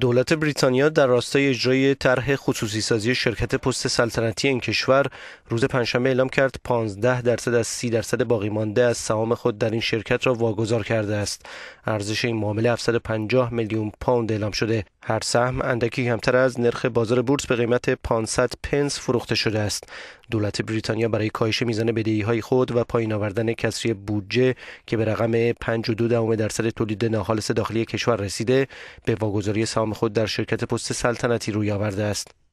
دولت بریتانیا در راستای اجرای طرح خصوصی سازی شرکت پست سلطنتی این کشور روز پنجشنبه اعلام کرد 15 درصد از 30 درصد باقی مانده از سهام خود در این شرکت را واگذار کرده است. ارزش این معامله 750 میلیون پوند اعلام شده. هر سهم اندکی کمتر از نرخ بازار بورس به قیمت 500 پنس فروخته شده است. دولت بریتانیا برای کاهش میزان های خود و پایین آوردن کسری بودجه که به رقم 5.2 درصد تولید ناخالص داخلی کشور رسیده، به واگذاری سهام خود در شرکت پست سلطنتی روی آورده است.